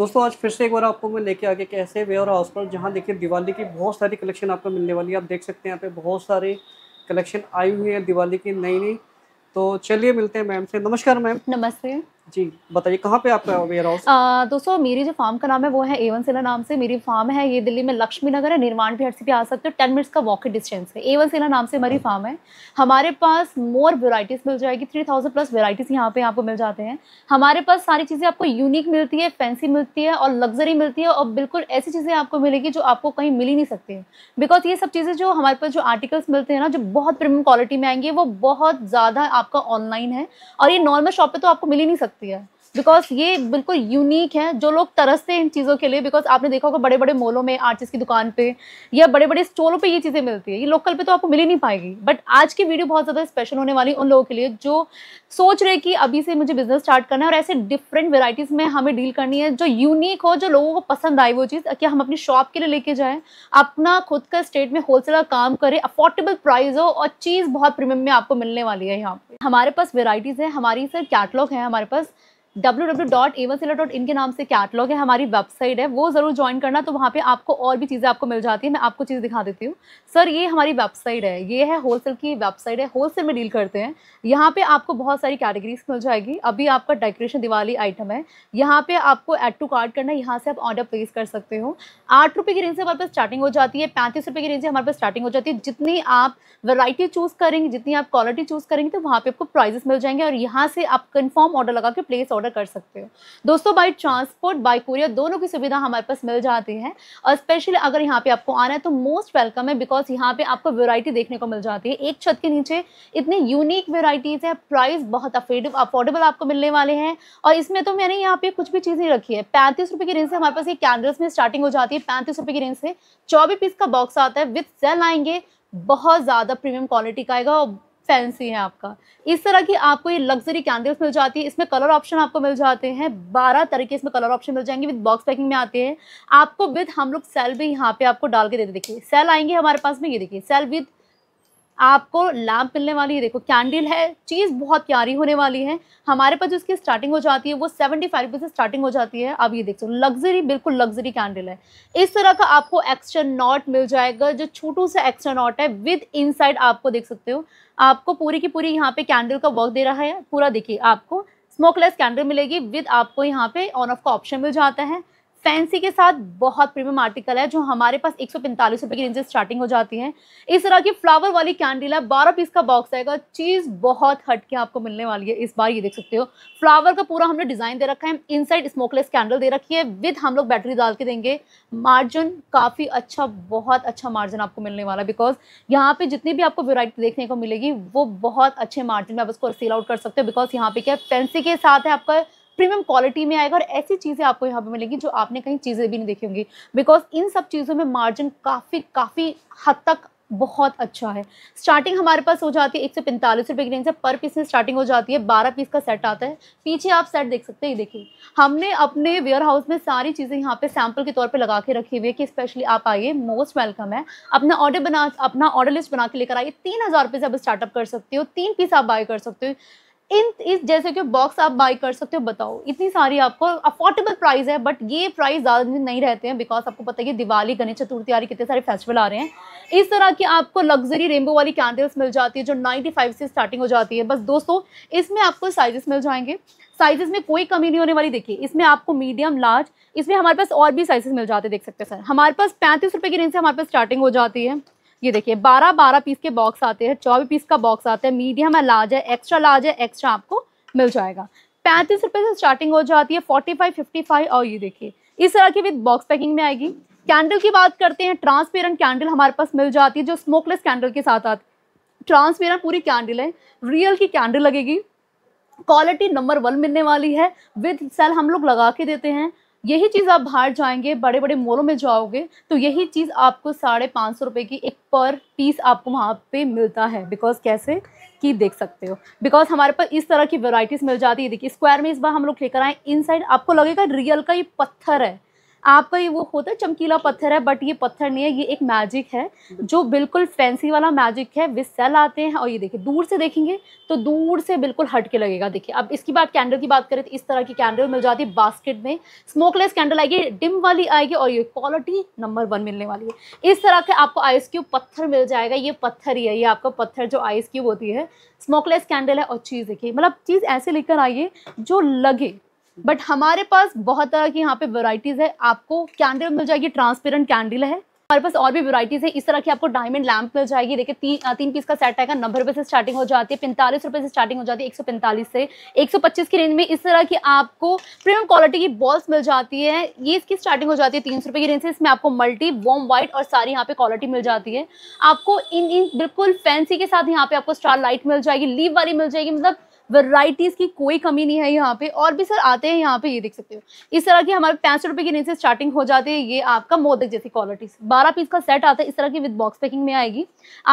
दोस्तों आज फिर से एक बार आपको मैं लेके आगे कैसे ऐसे वेयर हाउस पर जहाँ देखिए दिवाली की बहुत सारी कलेक्शन आपको मिलने वाली है आप देख सकते हैं यहाँ पे बहुत सारे कलेक्शन आई हुई है दिवाली की नई नई तो चलिए मिलते हैं मैम से नमस्कार मैम नमस्ते जी बताइए कहाँ पे आपका वेयर हाउस दोस्तों मेरी जो फार्म का नाम है वो है एवन सेला नाम से मेरी फार्म है ये दिल्ली में लक्ष्मी नगर है निर्माण भी हर भी आ सकते हो टेन मिनट्स का वॉक डिस्टेंस है एवन सेला नाम से हमारी फार्म अच्छा। है हमारे पास मोर वेराइटीज़ मिल जाएगी थ्री थाउजेंड प्लस वेराइटीज़ यहाँ पे आपको मिल जाते हैं हमारे पास सारी चीज़ें आपको यूनिक मिलती है फैंसी मिलती है और लग्जरी मिलती है और बिल्कुल ऐसी चीज़ें आपको मिलेगी जो आपको कहीं मिल ही नहीं सकती बिकॉज ये सब चीज़ें जो हमारे पास जो आर्टिकल्स मिलते हैं ना जो बहुत प्रीमियम क्वालिटी में आएंगे वो बहुत ज़्यादा आपका ऑनलाइन है और ये नॉर्मल शॉप पर तो आपको मिल ही नहीं सकती सकती है बिकॉज ये बिल्कुल यूनिक है जो लोग तरसते हैं इन चीज़ों के लिए बिकॉज आपने देखा होगा बड़े बड़े मॉलों में आर्टिस्ट की दुकान पे या बड़े बड़े स्टोरों पे ये चीज़ें मिलती है ये लोकल पे तो आपको मिल ही नहीं पाएगी बट आज की वीडियो बहुत ज़्यादा स्पेशल होने वाली उन लोगों के लिए जो सोच रहे कि अभी से मुझे बिजनेस स्टार्ट करना है और ऐसे डिफरेंट वेराइटीज़ में हमें डील करनी है जो यूनिक हो जो लोगों को पसंद आए वो चीज़ कि हम अपनी शॉप के लिए लेके जाएँ अपना खुद का स्टेट में होलसेलर काम करें अफोर्डेबल प्राइस हो और चीज़ बहुत प्रीमियम में आपको मिलने वाली है यहाँ पर हमारे पास वेराइटीज़ है हमारी सर कैटलॉग है हमारे पास www.avasela.in के नाम से कैटलॉग है हमारी वेबसाइट है वो ज़रूर ज्वाइन करना तो वहाँ पे आपको और भी चीज़ें आपको मिल जाती है मैं आपको चीज़ दिखा देती हूँ सर ये हमारी वेबसाइट है ये है होलसेल की वेबसाइट है होलसेल में डील करते हैं यहाँ पे आपको बहुत सारी कैटेगरीज मिल जाएगी अभी आपका डेकोरेशन दिवाली आइटम है यहाँ पे आपको एड टू कार्ड करना है यहाँ से आप ऑर्डर प्लेस कर सकते हो आठ रुपये की रेंज से हमारे पास स्टार्टिंग हो जाती है पैंतीस रुपये की रेंज से हमारे पास स्टार्टिंग हो जाती है जितनी आप वेराइटी चूज़ करेंगे जितनी आप क्वालिटी चूज़ करेंगे तो वहाँ पे आपको प्राइजेस मिल जाएंगे और यहाँ से आप कन्फर्म ऑर्डर लगा के प्लेस ऑर्डर कर सकते हो दोस्तों बाई ट्रांसपोर्ट बाई कुरियर दोनों की सुविधा हमारे पास मिल जाती है और स्पेशली अगर यहाँ पे आपको आना है तो मोस्ट वेलकम है बिकॉज यहाँ पे आपको वेरायटी देखने को मिल जाती है एक छत के नीचे इतनी यूनिक वेराइटीज़ है प्राइस बहुत अफोर्डेबल आपको मिलने वाले हैं और इसमें तो मैंने यहाँ पे कुछ भी चीज़ नहीं रखी है पैंतीस रुपये की रेंज से हमारे पास ये कैंडल्स में स्टार्टिंग हो जाती है पैंतीस रुपये की रेंज से चौबीस पीस का बॉक्स आता है विथ सेल आएंगे बहुत ज़्यादा प्रीमियम क्वालिटी का आएगा और फैंसी है आपका इस तरह की आपको ये लग्जरी कैंडल्स मिल जाती है इसमें कलर ऑप्शन आपको मिल जाते हैं बारह तरीके इसमें कलर ऑप्शन मिल जाएंगे विद बॉक्स पैकिंग में आते हैं आपको विद हम लोग सेल भी यहाँ पे आपको डाल के देते देखिए सेल आएंगे हमारे पास में ये देखिए सेल विद आपको लैम्प मिलने वाली है देखो कैंडल है चीज़ बहुत प्यारी होने वाली है हमारे पास जो इसकी स्टार्टिंग हो जाती है वो सेवेंटी फाइव से स्टार्टिंग हो जाती है आप ये देख सकते हो लग्जरी बिल्कुल लग्जरी कैंडल है इस तरह का आपको एक्स्ट्रा नॉट मिल जाएगा जो छोटू सा एक्स्ट्रा नॉट है विद इन आपको देख सकते हो आपको पूरी की पूरी यहाँ पे कैंडल का वर्क दे रहा है पूरा देखिए आपको स्मोकलेस कैंडल मिलेगी विद आपको यहाँ पे ऑन ऑफ का ऑप्शन मिल जाता है फैंसी के साथ बहुत प्रीमियम आर्टिकल है जो हमारे पास एक सौ पैंतालीस रुपए की रेंज से स्टार्टिंग हो जाती है इस तरह की फ्लावर वाली कैंडल है बारह पीस का बॉक्स आएगा चीज़ बहुत हटके आपको मिलने वाली है इस बार ये देख सकते हो फ्लावर का पूरा हमने डिज़ाइन दे रखा है इन साइड स्मोकलेस कैंडल दे रखी है विद हम लोग बैटरी डाल के देंगे मार्जिन काफ़ी अच्छा बहुत अच्छा मार्जिन आपको मिलने वाला है बिकॉज यहाँ पे जितनी भी आपको वेराइटी देखने को मिलेगी वो बहुत अच्छे मार्जिन में आप उसको सेल आउट कर सकते हो बिकॉज यहाँ पे क्या फैंसी के साथ है आपका प्रीमियम क्वालिटी में आएगा और ऐसी चीज़ें आपको यहाँ पे मिलेंगी जो आपने कहीं चीज़ें भी नहीं देखी होंगी बिकॉज इन सब चीज़ों में मार्जिन काफ़ी काफ़ी हद तक बहुत अच्छा है स्टार्टिंग हमारे पास हो जाती है एक सौ पैंतालीस रुपये की रेंज से पर पीस में स्टार्टिंग हो जाती है बारह पीस का सेट आता है पीछे आप सेट देख सकते हैं ये देखिए हमने अपने वेयर हाउस में सारी चीज़ें यहाँ पे सैंपल के तौर पे लगा के रखी हुई है कि स्पेशली आप आइए मोस्ट वेलकम है अपना ऑर्डर बना अपना ऑर्डर लिस्ट बना के लेकर आइए तीन हज़ार से आप स्टार्टअप कर सकते हो तीन पीस आप बाय कर सकते हो इन इस जैसे कि बॉक्स आप बाई कर सकते हो बताओ इतनी सारी आपको अफोर्डेबल प्राइस है बट ये प्राइस ज़्यादा दिन नहीं रहते हैं बिकॉज आपको पता है कि दिवाली गणेश चतुर्थी आ रही कितने सारे फेस्टिवल आ रहे हैं इस तरह की आपको लग्जरी रेनबो वाली कैंडल्स मिल जाती है जो 95 से स्टार्टिंग हो जाती है बस दोस्तों इसमें आपको साइजेस मिल जाएंगे साइजेस में कोई कमी नहीं होने वाली देखिए इसमें आपको मीडियम लार्ज इसमें हमारे पास और भी साइजेस मिल जाते हैं देख सकते हैं सर हमारे पास पैंतीस रुपये की रेंज से हमारे पास स्टार्टिंग हो जाती है ये देखिए बारह बारह पीस के बॉक्स आते हैं चौबीस पीस का बॉक्स आता है मीडियम है लार्ज है एक्स्ट्रा लार्ज है एक्स्ट्रा आपको मिल जाएगा पैंतीस रुपये से स्टार्टिंग हो जाती है फोर्टी फाइव फिफ्टी फाइव और ये देखिए इस तरह की विद बॉक्स पैकिंग में आएगी कैंडल की बात करते हैं ट्रांसपेरेंट कैंडल हमारे पास मिल जाती है जो स्मोकलेस कैंडल के साथ आती ट्रांसपेरेंट पूरी कैंडल है रियल की कैंडल लगेगी क्वालिटी नंबर वन मिलने वाली है विद सेल हम लोग लगा के देते हैं यही चीज़ आप बाहर जाएंगे बड़े बड़े मॉलों में जाओगे तो यही चीज़ आपको साढ़े पाँच सौ रुपये की एक पर पीस आपको वहाँ पे मिलता है बिकॉज कैसे कि देख सकते हो बिकॉज हमारे पास इस तरह की वेराइटीज़ मिल जाती है देखिए स्क्वायर में इस बार हम लोग लेकर आए इनसाइड आपको लगेगा रियल का ये पत्थर है आपका ये वो होता है चमकीला पत्थर है बट ये पत्थर नहीं है ये एक मैजिक है जो बिल्कुल फैंसी वाला मैजिक है विस सेल आते हैं और ये देखिए दूर से देखेंगे तो दूर से बिल्कुल हट के लगेगा देखिए अब इसकी बात कैंडल की बात करें तो इस तरह की कैंडल मिल जाती है बास्केट में स्मोकलेस कैंडल आएगी डिम वाली आएगी और ये क्वालिटी नंबर वन मिलने वाली है इस तरह के आपको आइस क्यूब पत्थर मिल जाएगा ये पत्थर ही है ये आपका पत्थर जो आइस क्यूब होती है स्मोकलेस कैंडल है और चीज़ देखिए मतलब चीज़ ऐसे लेकर आइए जो लगे बट हमारे पास बहुत तरह की यहाँ पे वराइटीज है आपको कैंडल मिल जाएगी ट्रांसपेरेंट कैंडल है हमारे पास और भी वराइटीज है इस तरह की आपको डायमंड लैंप मिल जाएगी देखिए तीन तीन पीस का सेट आएगा नब्बे रुपये से स्टार्टिंग हो जाती है पैंतालीस रुपए से स्टार्टिंग हो जाती है एक सौ पैंतालीस से एक सौ पच्चीस की रेंज में इस तरह की आपको प्रीमियम क्वालिटी की बॉल्स मिल जाती है ये इसकी स्टार्टिंग हो जाती है तीन सौ रुपए की रेंज से इसमें आपको मल्टी वॉम वाइट और सारी यहाँ पे क्वालिटी मिल जाती है आपको इन इन बिल्कुल फैंसी के साथ यहाँ पे आपको स्टार लाइट मिल जाएगी लीव वाली मिल जाएगी मतलब वेराइटीज़ की कोई कमी नहीं है यहाँ पे और भी सर आते हैं यहाँ पे ये देख सकते हो इस तरह की हमारे पैंसठ रुपए की नीचे स्टार्टिंग हो जाती है ये आपका मोदक जैसी क्वालिटीज बारह पीस का सेट आता है इस तरह की विद बॉक्स पैकिंग में आएगी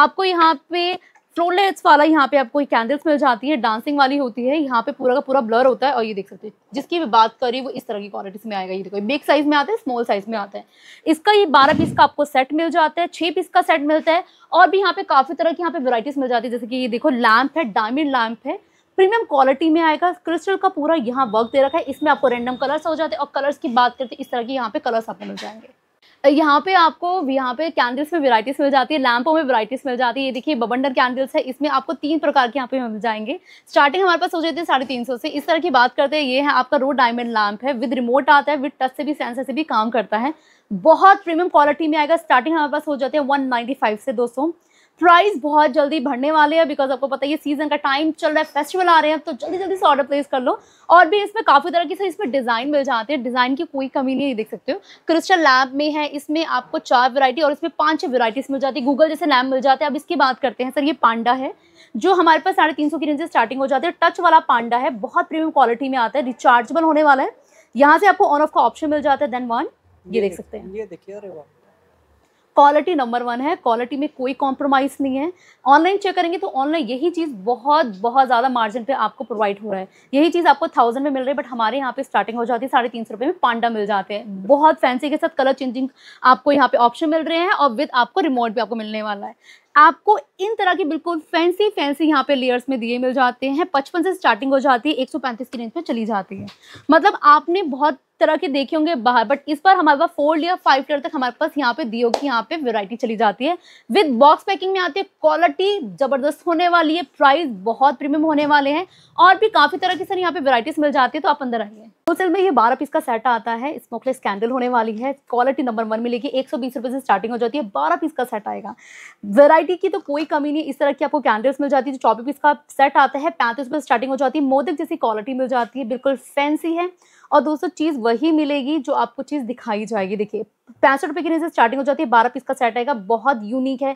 आपको यहाँ पे फ्लोलेट्स वाला यहाँ पे आपको कैंडल्स मिल जाती है डांसिंग वाली होती है यहाँ पे पूरा का पूरा ब्लर होता है और ये देख सकते हैं जिसकी भी बात करी वो इस तरह की क्वालिटीज में आएगा ये देखो बिग साइज में आता है स्मॉल साइज में आता है इसका ये बारह पीस का आपको सेट मिल जाता है 6 पीस का सेट मिलता है और भी यहाँ पे काफ़ी तरह की यहाँ पे वराइटीज़ मिल जाती है जैसे कि ये देखो लैम्प है डायमंड लैम्प है प्रीमियम क्वालिटी में आएगा क्रिस्टल का पूरा यहाँ वर्क दे रखा है इसमें आपको रैंडम कलर्स हो जाते हैं और कलर्स की बात करते हैं इस तरह के यहाँ पे कलर्स आपको मिल जाएंगे यहाँ पे आपको यहाँ पे कैंडल्स में वैरायटीज मिल जाती है लैंपों में वैरायटीज मिल जाती है ये देखिए बबंडर कैंडल्स है इसमें आपको तीन प्रकार के यहाँ पे मिल जाएंगे स्टार्टिंग हमारे पास हो जाती है साढ़े तीन सौ से इस तरह की बात करते हैं ये है आपका रोड डायमंड लैम्प है विद रिमोट आता है विद टच से भी सेंसर से भी काम करता है बहुत प्रीमियम क्वालिटी में आएगा स्टार्टिंग हमारे पास हो जाते हैं वन से दो प्राइस बहुत जल्दी बढ़ने वाले हैं बिकॉज आपको पता है ये सीजन का टाइम चल रहा है फेस्टिवल आ रहे हैं तो जल्दी जल्दी से ऑर्डर प्लेस कर लो और भी इसमें काफ़ी तरह की सर इसमें डिज़ाइन मिल जाते हैं डिज़ाइन की कोई कमी नहीं देख सकते हो क्रिस्टल लैम्प में है इसमें आपको चार वरायटी और इसमें पांच छह वैरायटीज़ मिल जाती है गूगल जैसे लैम्प मिल जाते हैं अब इसकी बात करते हैं सर ये पांडा है जो हमारे पास साढ़े तीन सौ की रेंज से स्टार्टिंग हो जाती है टच वाला पांडा है बहुत प्रीमियम क्वालिटी में आता है रिचार्जेबल होने वाला है यहाँ से आपको ऑन ऑफ का ऑप्शन मिल जाता है देन वन ये देख सकते हैं ये देखिए अरे वाह क्वालिटी नंबर वन है क्वालिटी में कोई कॉम्प्रोमाइज़ नहीं है ऑनलाइन चेक करेंगे तो ऑनलाइन यही चीज़ बहुत बहुत ज़्यादा मार्जिन पे आपको प्रोवाइड हो रहा है यही चीज़ आपको थाउजेंड में मिल रही है बट हमारे यहाँ पे स्टार्टिंग हो जाती है साढ़े तीन सौ रुपये में पांडा मिल जाते हैं बहुत फैंसी के साथ कलर चेंजिंग आपको यहाँ पे ऑप्शन मिल रहे हैं और विद आपको रिमोट भी आपको मिलने वाला है आपको इन तरह के बिल्कुल फैंसी फैंसी यहाँ पे लेयर्स में दिए मिल जाते हैं पचपन से स्टार्टिंग हो जाती है एक सौ पैंतीस की रेंज में चली जाती है मतलब आपने बहुत तरह के देखे होंगे बाहर बट इस पर हमारे पास फोर लेयर फाइव लेयर तक हमारे पास यहाँ पे दियो की यहाँ पे वेरायटी चली जाती है विद बॉक्स पैकिंग में आती है क्वालिटी जबरदस्त होने वाली है प्राइस बहुत प्रीमियम होने वाले हैं और भी काफ़ी तरह की सर यहाँ पे वेराइटीज़ मिल जाती है तो आप अंदर आइए होलसेल में ये बारह पीस का सेट आता है स्मोकलेस कैंडल होने वाली है क्वालिटी नंबर वन मिलेगी एक सौ बीस रुपये से स्टार्टिंग हो जाती है बारह पीस का सेट आएगा वैरायटी की तो कोई कमी नहीं इस तरह की आपको कैंडल्स मिल जाती है चौबीस पीस का सेट आता है पैंतीस रुपये स्टार्टिंग हो जाती है मोदक जैसी क्वालिटी मिल जाती है बिल्कुल फैंसी है और दोस्तों चीज़ वही मिलेगी जो आपको चीज़ दिखाई जाएगी देखिए पैंसठ रुपये की से स्टार्टिंग हो जाती है बारह पीस का सेट आएगा बहुत यूनिक है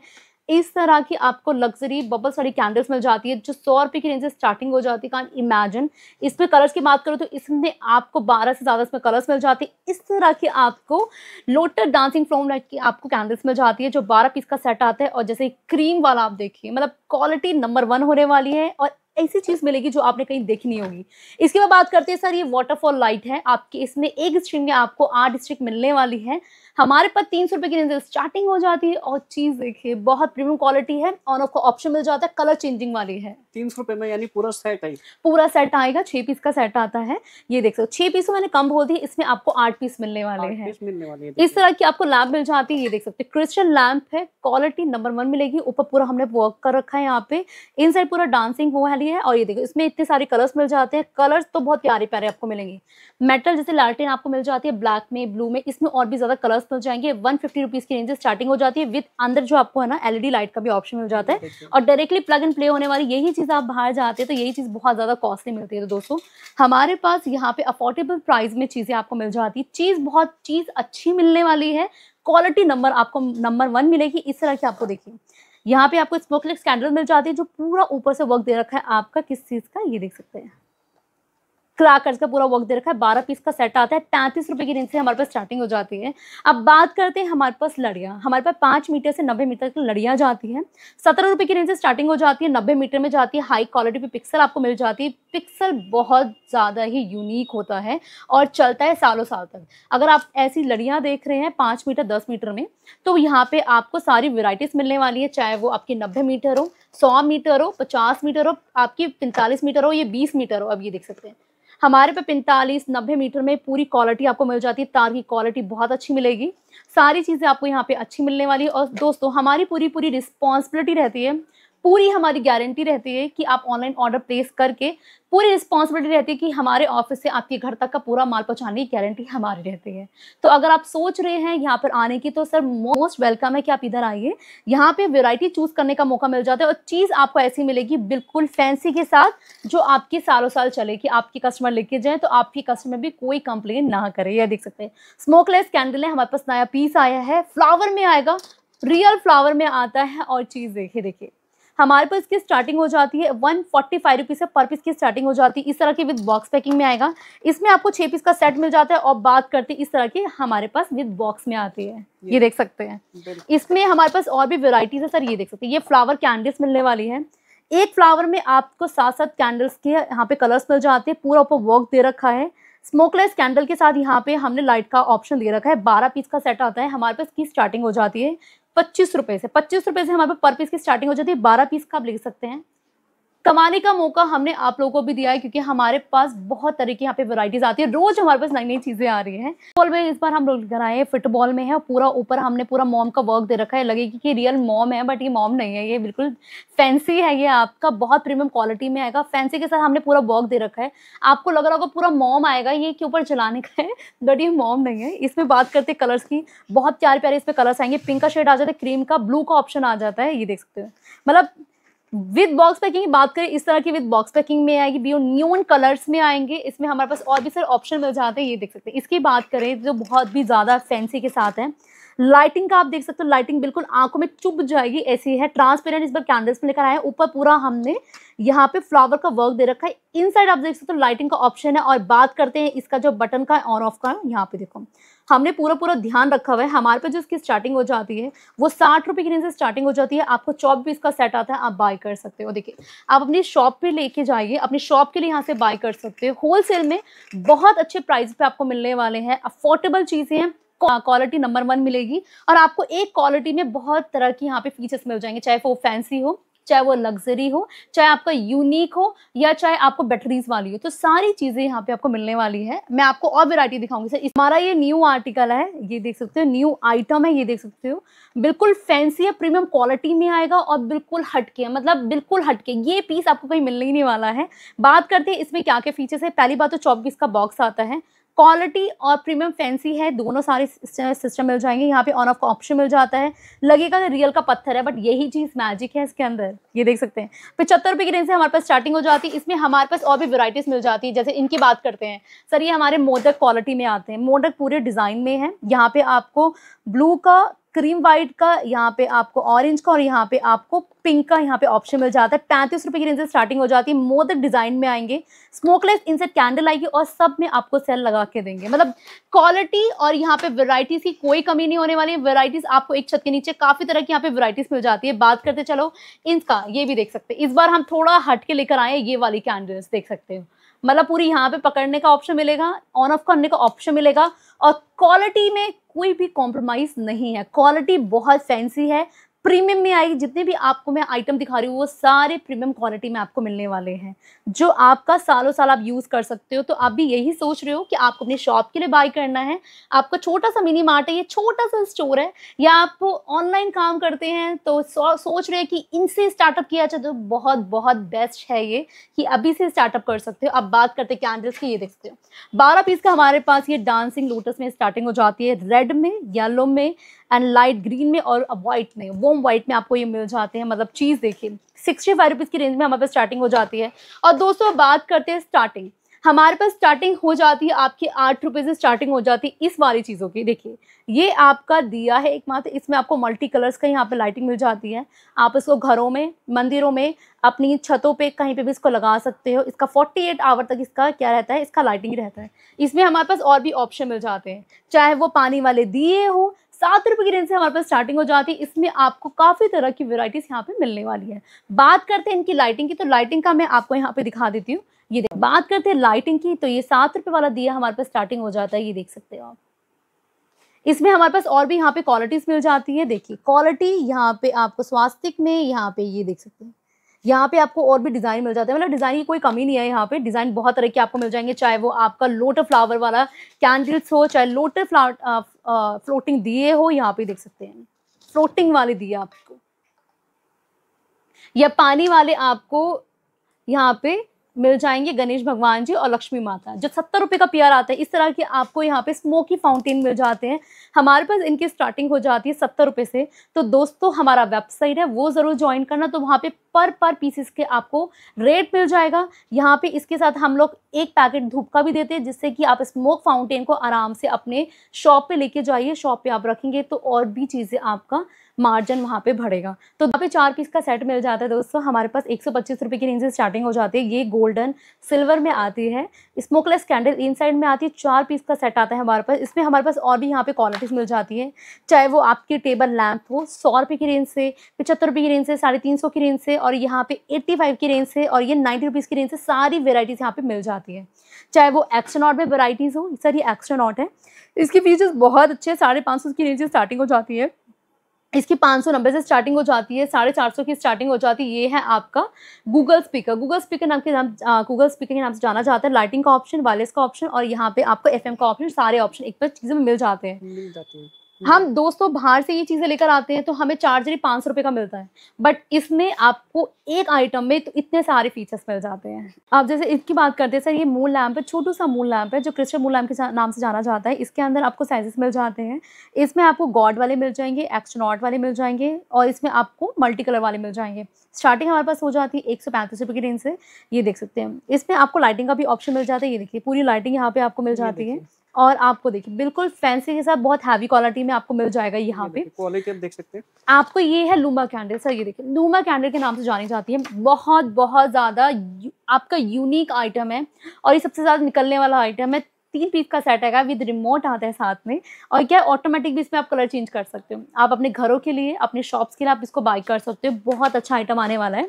इस तरह की आपको लग्जरी बबल सारी कैंडल्स मिल जाती है जो सौ रुपए की रेंज से स्टार्टिंग हो जाती है कान इमेजिन इस पर कलर्स की बात करो तो इसमें आपको बारह से ज़्यादा इसमें कलर्स मिल जाते हैं इस तरह की आपको लोटर डांसिंग फ्लोम लाइट की आपको कैंडल्स मिल जाती है जो बारह पीस का सेट आता है और जैसे क्रीम वाला आप देखिए मतलब क्वालिटी नंबर वन होने वाली है और ऐसी चीज़ मिलेगी जो आपने कहीं देखी नहीं होगी इसके बाद बात करते हैं सर ये वाटरफॉल लाइट है आपके इसमें एक स्ट्रीम में आपको आठ स्ट्रिक मिलने वाली है हमारे पास तीन सौ रुपए की रेंज स्टार्टिंग हो जाती है और चीज देखिए बहुत प्रीमियम क्वालिटी है और आपको ऑप्शन मिल जाता है कलर चेंजिंग वाली है तीन सौ रुपए में यानी पूरा सेट आई पूरा सेट आएगा छह पीस का सेट आता है ये देख सकते हो छह पीस तो मैंने कम बोल दी इसमें आपको आठ पीस मिलने वाले हैं है। इस तरह की आपको लैम्प मिल जाती है ये देख सकते क्रिस्टल लैम्प है क्वालिटी नंबर वन मिलेगी ऊपर पूरा हमने वर्क कर रखा है यहाँ पे इन साइड पूरा डांसिंग वो वाली है और ये देखो इसमें इतने सारे कलर्स मिल जाते हैं कलर्स तो बहुत प्यारे प्यारे आपको मिलेंगे मेटल जैसे लालटेन आपको मिल जाती है ब्लैक में ब्लू में इसमें और भी ज्यादा कलर कलर्स मिल जाएंगे वन फिफ्टी रुपीज़ की रेंज से स्टार्टिंग हो जाती है विद अंदर जो आपको है ना एलईडी लाइट e का भी ऑप्शन मिल जाता है और डायरेक्टली प्लग एंड प्ले होने वाली यही चीज़ आप बाहर जाते हैं तो यही चीज़ बहुत ज़्यादा कॉस्टली मिलती है तो दोस्तों हमारे पास यहाँ पे अफोर्डेबल प्राइस में चीज़ें आपको मिल जाती है चीज़ बहुत चीज़ अच्छी मिलने वाली है क्वालिटी नंबर आपको नंबर वन मिलेगी इस तरह की आपको देखिए यहाँ पे आपको स्मोकलेस कैंडल मिल जाती है जो पूरा ऊपर से वर्क दे रखा है आपका किस चीज़ का ये देख सकते हैं क्राकर्स का पूरा वर्क दे रखा है बारह पीस का सेट आता है पैंतीस रुपए की रेंज से हमारे पास स्टार्टिंग हो जाती है अब बात करते हैं हमारे पास लड़िया हमारे पास पांच मीटर से नब्बे मीटर की लड़िया जाती है सत्रह रुपए की रेंज से स्टार्टिंग हो जाती है नब्बे मीटर में जाती है हाई क्वालिटी पे पिक्सल आपको मिल जाती है पिक्सल बहुत ज़्यादा ही यूनिक होता है और चलता है सालों साल तक अगर आप ऐसी लड़ियाँ देख रहे हैं पांच मीटर दस मीटर में तो यहाँ पे आपको सारी वेराइटीज़ मिलने वाली है चाहे वो आपकी नब्बे मीटर हो सौ मीटर हो पचास मीटर हो आपकी पैंतालीस मीटर हो ये बीस मीटर हो अब ये देख सकते हैं हमारे पे पैंतालीस नब्बे मीटर में पूरी क्वालिटी आपको मिल जाती है तार की क्वालिटी बहुत अच्छी मिलेगी सारी चीज़ें आपको यहाँ पे अच्छी मिलने वाली है और दोस्तों हमारी पूरी पूरी रिस्पॉन्सिबिलिटी रहती है पूरी हमारी गारंटी रहती है कि आप ऑनलाइन ऑर्डर प्लेस करके पूरी रिस्पॉन्सिबिलिटी रहती है कि हमारे ऑफिस से आपके घर तक का पूरा माल पहुंचाने की गारंटी हमारी रहती है तो अगर आप सोच रहे हैं यहाँ पर आने की तो सर मोस्ट वेलकम है कि आप इधर आइए यहाँ पे वेराइटी चूज़ करने का मौका मिल जाता है और चीज़ आपको ऐसी मिलेगी बिल्कुल फैंसी के साथ जो आपके सालों साल चले कि आपके कस्टमर लेके जाए तो आपके कस्टमर भी कोई कंप्लेन ना करे यह देख सकते हैं स्मोकलेस कैंडल है हमारे पास नया पीस आया है फ्लावर में आएगा रियल फ्लावर में आता है और चीज़ देखिए देखिए हमारे पास इसकी स्टार्टिंग हो जाती है वन फोर्टी फाइव रुपीज़ से पर पीस की स्टार्टिंग हो जाती है इस तरह की विद बॉक्स पैकिंग में आएगा इसमें आपको छः पीस का सेट मिल जाता है और बात करते इस तरह की हमारे पास विद बॉक्स में आती है ये, ये देख सकते हैं इसमें हमारे पास और भी वेराइटीज़ है सर ये देख सकते हैं ये फ्लावर कैंडल्स मिलने वाली है एक फ्लावर में आपको साथ साथ कैंडल्स के यहाँ पे कलर्स मिल जाते हैं पूरा ऊपर वर्क दे रखा है स्मोकलेस कैंडल के साथ यहाँ पे हमने लाइट का ऑप्शन दे रखा है बारह पीस का सेट आता है हमारे पास की स्टार्टिंग हो जाती है पच्चीस रुपए से पच्चीस रुपए से हमारे पर पीस की स्टार्टिंग हो जाती है बारह पीस का आप ले सकते हैं कमाने का मौका हमने आप लोगों को भी दिया है क्योंकि हमारे पास बहुत तरह की यहाँ पे वैरायटीज आती है रोज हमारे पास नई नई चीजें आ रही हैं फुटबॉल में इस बार हम लोग लेकर आए हैं फुटबॉल में है पूरा ऊपर हमने पूरा मॉम का वर्क दे रखा है लगेगी कि रियल मॉम है बट ये मॉम नहीं है ये बिल्कुल फैंसी है ये आपका बहुत प्रीमियम क्वालिटी में आएगा फैंसी के साथ हमने पूरा वर्क दे रखा है आपको लग रहा होगा पूरा मॉम आएगा ये के ऊपर चलाने का है बट ये मॉम नहीं है इसमें बात करते कलर्स की बहुत प्यारे प्यारे इसमें कलर्स आएंगे पिंक का शेड आ जाता है क्रीम का ब्लू का ऑप्शन आ जाता है ये देख सकते हो मतलब विद बॉक्स पैकिंग की बात करें इस तरह की विद बॉक्स पैकिंग में आएगी बी न्यून कलर्स में आएंगे इसमें हमारे पास और भी सर ऑप्शन मिल जाते हैं ये देख सकते हैं इसकी बात करें जो बहुत भी ज़्यादा फैंसी के साथ है लाइटिंग का आप देख सकते हो लाइटिंग बिल्कुल आंखों में चुप जाएगी ऐसी है ट्रांसपेरेंट इस बार कैंडल्स में लेकर आए हैं ऊपर पूरा हमने यहाँ पे फ्लावर का वर्क दे रखा है इनसाइड आप देख सकते हो लाइटिंग का ऑप्शन है और बात करते हैं इसका जो बटन का ऑन ऑफ का यहाँ पे देखो हमने पूरा पूरा ध्यान रखा हुआ है हमारे पे जो इसकी स्टार्टिंग हो जाती है वो साठ रुपए की रेंज से स्टार्टिंग हो जाती है आपको चॉप भी इसका सेट आता है आप बाय कर सकते हो देखिए आप अपनी शॉप पे लेके जाइए अपनी शॉप के लिए यहाँ से बाय कर सकते हो होलसेल में बहुत अच्छे प्राइस पे आपको मिलने वाले हैं अफोर्डेबल चीज़ें हैं क्वालिटी नंबर वन मिलेगी और आपको एक क्वालिटी में बहुत तरह की यहाँ पे फीचर्स मिल जाएंगे चाहे वो फैंसी हो चाहे वो लग्जरी हो चाहे आपका यूनिक हो या चाहे आपको बैटरीज वाली हो तो सारी चीज़ें यहाँ पे आपको मिलने वाली है मैं आपको और वेरायटी दिखाऊंगी सर हमारा ये न्यू आर्टिकल है ये देख सकते हो न्यू आइटम है ये देख सकते हो बिल्कुल फैंसी है प्रीमियम क्वालिटी में आएगा और बिल्कुल हटके मतलब बिल्कुल हटके ये पीस आपको कहीं मिलने ही नहीं वाला है बात करते हैं इसमें क्या क्या फीचर्स है पहली बात तो चौबीस का बॉक्स आता है क्वालिटी और प्रीमियम फैंसी है दोनों सारे सिस्टम मिल जाएंगे यहाँ पे ऑन ऑफ का ऑप्शन मिल जाता है लगेगा रियल का पत्थर है बट यही चीज़ मैजिक है इसके अंदर ये देख सकते हैं पचहत्तर रुपये की रेंज से हमारे पास स्टार्टिंग हो जाती है इसमें हमारे पास और भी वैरायटीज़ मिल जाती है जैसे इनकी बात करते हैं सर ये हमारे मोडक क्वालिटी में आते हैं मोडक पूरे डिज़ाइन में है यहाँ पे आपको ब्लू का क्रीम व्हाइट का यहाँ पे आपको ऑरेंज का और यहाँ पे आपको पिंक का यहाँ पे ऑप्शन मिल जाता है पैंतीस रुपए की रेंज से स्टार्टिंग हो जाती है मोदक डिज़ाइन में आएंगे स्मोकलेस इनसे कैंडल आएगी और सब में आपको सेल लगा के देंगे मतलब क्वालिटी और यहाँ पे वैरायटीज की कोई कमी नहीं होने वाली वेराइटीज़ आपको एक छत के नीचे काफ़ी तरह की यहाँ पे वेराइटीज़ मिल जाती है बात करते चलो इनका ये भी देख सकते हैं इस बार हम थोड़ा हट के लेकर आए ये वाली कैंडल्स देख सकते हो मतलब पूरी यहाँ पे पकड़ने का ऑप्शन मिलेगा ऑन ऑफ करने का ऑप्शन मिलेगा और क्वालिटी में कोई भी कॉम्प्रोमाइज़ नहीं है क्वालिटी बहुत फैंसी है प्रीमियम में आई जितने भी आपको मैं आइटम दिखा रही हूँ वो सारे प्रीमियम क्वालिटी में आपको मिलने वाले हैं जो आपका सालों साल आप यूज़ कर सकते हो तो आप भी यही सोच रहे हो कि आपको अपनी शॉप के लिए बाय करना है आपका छोटा सा मिनी मार्ट है ये छोटा सा स्टोर है या आप ऑनलाइन काम करते हैं तो सोच रहे हैं कि इनसे स्टार्टअप किया जाए तो बहुत बहुत बेस्ट है ये कि अभी से स्टार्टअप कर सकते हो आप बात करते कैंडल्स की ये देखते हो बारह पीस का हमारे पास ये डांसिंग लोटस में स्टार्टिंग हो जाती है रेड में येलो में एंड लाइट ग्रीन में और वाइट में वोम वाइट में आपको ये मिल जाते हैं मतलब चीज़ देखिए सिक्सटी फाइव रुपीज़ की रेंज में हमारे पास स्टार्टिंग हो जाती है और दोस्तों बात करते हैं स्टार्टिंग हमारे पास स्टार्टिंग हो जाती है आपके आठ रुपये से स्टार्टिंग हो जाती है इस वाली चीज़ों की देखिए ये आपका दिया है एक मात्र इसमें आपको मल्टी कलर्स का यहाँ पे लाइटिंग मिल जाती है आप इसको घरों में मंदिरों में अपनी छतों पे कहीं पे भी इसको लगा सकते हो इसका 48 आवर तक इसका क्या रहता है इसका लाइटिंग रहता है इसमें हमारे पास और भी ऑप्शन मिल जाते हैं चाहे वो पानी वाले दिए हो सात रुपए की रेंज से हमारे पास स्टार्टिंग हो जाती है इसमें आपको काफ़ी तरह की वेराइटीज़ यहाँ पे मिलने वाली है बात करते हैं इनकी लाइटिंग की तो लाइटिंग का मैं आपको यहाँ पे दिखा देती हूँ ये बात करते हैं लाइटिंग की तो ये सात रुपए वाला दिया हमारे पास स्टार्टिंग हो जाता है ये देख सकते हो आप इसमें हमारे पास और भी यहाँ पे क्वालिटीज़ मिल जाती है देखिए क्वालिटी यहाँ पे आपको स्वास्तिक में यहाँ पे ये देख सकते हैं यहाँ पे आपको और भी डिज़ाइन मिल जाते हैं मतलब डिज़ाइन की कोई कमी नहीं है यहाँ पे डिज़ाइन बहुत तरह के आपको मिल जाएंगे चाहे वो आपका लोटर फ्लावर वाला कैंडल्स हो चाहे लोटर फ्लावर फ्लोटिंग दिए हो यहाँ पे देख सकते हैं फ्लोटिंग वाले दिए आपको या पानी वाले आपको यहाँ पे मिल जाएंगे गणेश भगवान जी और लक्ष्मी माता जो सत्तर रुपये का पेयर आता है इस तरह के आपको यहाँ पे स्मोकी फाउंटेन मिल जाते हैं हमारे पास इनकी स्टार्टिंग हो जाती है सत्तर रुपये से तो दोस्तों हमारा वेबसाइट है वो ज़रूर ज्वाइन करना तो वहाँ पे पर पर पीसेस के आपको रेट मिल जाएगा यहाँ पे इसके साथ हम लोग एक पैकेट धूप का भी देते हैं जिससे कि आप स्मोक फाउंटेन को आराम से अपने शॉप पे लेके जाइए शॉप पे आप रखेंगे तो और भी चीज़ें आपका मार्जिन वहाँ पे बढ़ेगा तो वहाँ पे चार पीस का सेट मिल जाता है दोस्तों हमारे पास एक सौ की रेंज से स्टार्टिंग हो जाती है ये गोल्डन सिल्वर में आती है स्मोकलेस कैंडल इन साइड में आती है चार पीस का सेट आता है हमारे पास इसमें हमारे पास और भी यहाँ पे क्वालिटीज़ मिल जाती है चाहे वो आपकी टेबल लैम्प हो सौ रुपये की रेंज से पचहत्तर रुपये की रेंज से साढ़े तीन सौ की रेंज से और यहाँ पे एट्टी फाइव की रेंज से और ये नाइन्टी रुपीज़ की रेंज से सारी वेराइटीज़ यहाँ पे मिल जाती है चाहे वो एक्स्ट्रा में वेराइटीज़ हो सर ये एक्स्ट्रा है इसकी फीचर्स बहुत अच्छे हैं साढ़े पाँच सौ की रेंज से स्टार्टिंग हो जाती है इसकी 500 सौ नब्बे से स्टार्टिंग हो जाती है साढ़े चार सौ की स्टार्टिंग हो जाती है ये है आपका गूगल स्पीकर गूगल स्पीकर नाम के नाम गूगल स्पीकर के नाम से जाना जाता है लाइटिंग का ऑप्शन वायरलेस का ऑप्शन और यहाँ पे आपको एफएम का ऑप्शन सारे ऑप्शन एक पर चीज़ों में मिल जाते हैं मिल जाते हैं हम्म। हम दोस्तों बाहर से ये चीजें लेकर आते हैं तो हमें चार्जर ही पाँच सौ रुपए का मिलता है बट इसमें आपको एक आइटम में तो इतने सारे फीचर्स मिल जाते हैं आप जैसे इसकी बात करते हैं सर ये मूल लैम्प है छोटू सा मूल लैम्प है जो क्रिस्टल मूल लैम्प के नाम से जाना जाता है इसके अंदर आपको साइजेस मिल जाते हैं इसमें आपको गॉड वाले मिल जाएंगे एक्सट्रोनॉट वाले मिल जाएंगे और इसमें आपको मल्टी कलर वाले मिल जाएंगे स्टार्टिंग हमारे पास हो जाती है एक सौ पैंतीस रुपए की रेंज से ये देख सकते हैं इसमें आपको लाइटिंग का भी ऑप्शन मिल जाता है ये देखिए पूरी लाइटिंग यहाँ पे आपको मिल जाती है और आपको देखिए बिल्कुल फैंसी के साथ बहुत हैवी क्वालिटी में आपको मिल जाएगा यहाँ पे क्वालिटी आप देख सकते हैं आपको ये है लूमा कैंडल सर ये देखिए लूमा कैंडल के नाम से जानी जाती है बहुत बहुत ज़्यादा आपका यूनिक आइटम है और ये सबसे ज़्यादा निकलने वाला आइटम है तीन पीस का सेट है विद रिमोट आता है साथ में और क्या ऑटोमेटिक भी इसमें आप कलर चेंज कर सकते हो आप अपने घरों के लिए अपने शॉप्स के लिए आप इसको बाई कर सकते हो बहुत अच्छा आइटम आने वाला है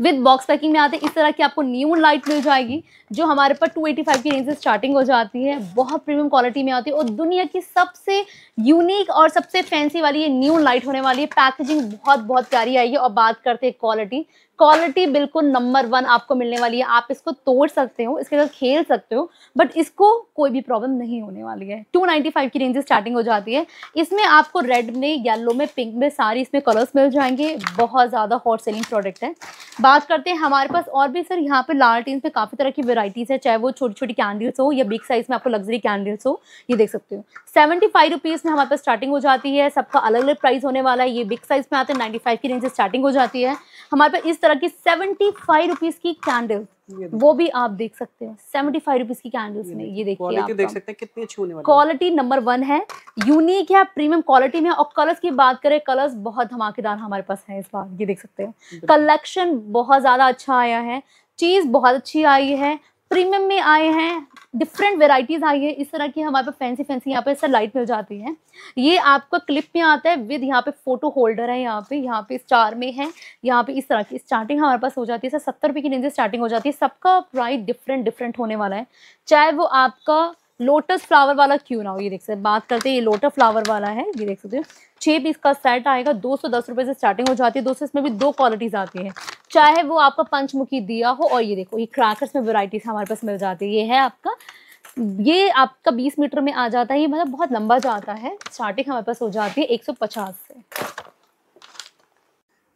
विद बॉक्स पैकिंग में आते हैं इस तरह की आपको न्यून लाइट मिल जाएगी जो हमारे पर 285 की रेंज से स्टार्टिंग हो जाती है बहुत प्रीमियम क्वालिटी में आती है और दुनिया की सबसे यूनिक और सबसे फैंसी वाली ये न्यू लाइट होने वाली है पैकेजिंग बहुत बहुत प्यारी आई है और बात करते हैं क्वालिटी क्वालिटी बिल्कुल नंबर वन आपको मिलने वाली है आप इसको तोड़ सकते हो इसके साथ खेल सकते हो बट इसको कोई भी प्रॉब्लम नहीं होने वाली है 295 की रेंज स्टार्टिंग हो जाती है इसमें आपको रेड में येलो में पिंक में सारी इसमें कलर्स मिल जाएंगे बहुत ज़्यादा हॉट सेलिंग प्रोडक्ट है बात करते हैं हमारे पास और भी सर यहाँ पे लालटेन्स में काफ़ी तरह की वेराइटीज़ है चाहे वो छोटी छोटी कैंडल्स हो या बिग साइज़ में आपको लग्जरी कैंडल्स हो ये देख सकते हो सेवेंटी फाइव रुपीज़ में हमारे पास स्टार्टिंग हो जाती है सबका अलग अलग प्राइस होने वाला है ये बिग साइज़ में आते हैं नाइन्टी फाइव की रेंज से स्टार्टिंग हो जाती है हमारे पास इस तरह की सेवेंटी फाइव रुपीज़ की कैंडल वो भी आप देख सकते हैं सेवेंटी फाइव रुपीज की कैंडल्स में ये देखिए देख सकते हैं कितनी अच्छी होने वाली क्वालिटी नंबर वन है यूनिक है प्रीमियम क्वालिटी में और कलर्स की बात करें कलर्स बहुत धमाकेदार हमारे पास है इस बार ये देख सकते हैं कलेक्शन बहुत ज्यादा अच्छा आया है चीज बहुत अच्छी आई है प्रीमियम में आए हैं डिफरेंट वेराइटीज़ आई है इस तरह की हमारे पास फैंसी फैंसी यहाँ पे ऐसा लाइट मिल जाती है ये आपका क्लिप में आता है विद यहाँ पे फोटो होल्डर है यहाँ पे यहाँ पे स्टार में है यहाँ पे इस तरह की स्टार्टिंग हमारे पास हो जाती है सर सत्तर रुपये की रेंज स्टार्टिंग हो जाती है सबका प्राइस डिफरेंट डिफरेंट होने वाला है चाहे वो आपका लोटस फ्लावर वाला क्यों ना हो ये देख सकते बात करते हैं ये लोटस फ्लावर वाला है ये देख सकते हो छः पीस का सेट आएगा दो सौ दस रुपये से स्टार्टिंग हो जाती है दोस्तों इसमें भी दो क्वालिटीज़ आती हैं चाहे वो आपका पंचमुखी दिया हो और ये देखो ये क्रैकर्स में वेराइटीज़ हमारे पास मिल जाती है ये है आपका ये आपका बीस मीटर में आ जाता है ये मतलब बहुत लंबा जाता है स्टार्टिंग हमारे पास हो जाती है एक से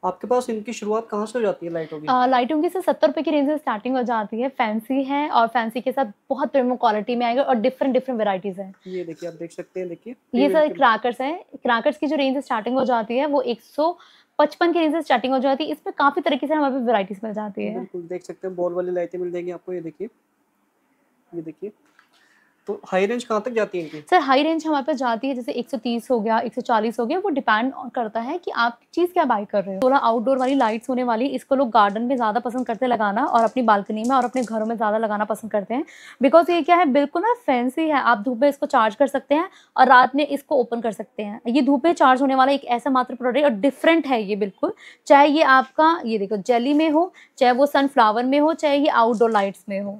आपके पास इनकी शुरुआत कहाँ से हो जाती है लाइटों की लाइटों की से सत्तर रुपए की रेंज से स्टार्टिंग हो जाती है फैंसी है और फैंसी के साथ बहुत प्रेमो क्वालिटी में आएगा और डिफरेंट डिफरेंट वेराइटीज है ये देखिए आप देख सकते हैं देखिए ये सर क्रैकर्स है क्रैकर्स की जो रेंज स्टार्टिंग हो जाती है वो एक पचपन की रेंज स्टार्टिंग हो जाती है इसमें काफी तरीके से हमारे वेराइटीज मिल जाती है बिल्कुल देख सकते हैं बॉल वाली लाइटें मिल जाएंगी आपको ये देखिए ये देखिए तो हाई रेंज कहाँ तक जाती है इनकी सर हाई रेंज हमारे पास जाती है जैसे 130 हो गया 140 हो गया वो डिपेंड करता है कि आप चीज़ क्या बाई कर रहे हो थोड़ा आउटडोर वाली लाइट्स होने वाली इसको लोग गार्डन में ज़्यादा पसंद करते हैं लगाना और अपनी बालकनी में और अपने घरों में ज़्यादा लगाना पसंद करते हैं बिकॉज ये क्या है बिल्कुल ना फैंसी है आप धूप में इसको चार्ज कर सकते हैं और रात में इसको ओपन कर सकते हैं ये धूप में चार्ज होने वाला एक ऐसा मात्र प्रोडक्ट और डिफरेंट है ये बिल्कुल चाहे ये आपका ये देखो जेली में हो चाहे वो सनफ्लावर में हो चाहे ये आउटडोर लाइट्स में हो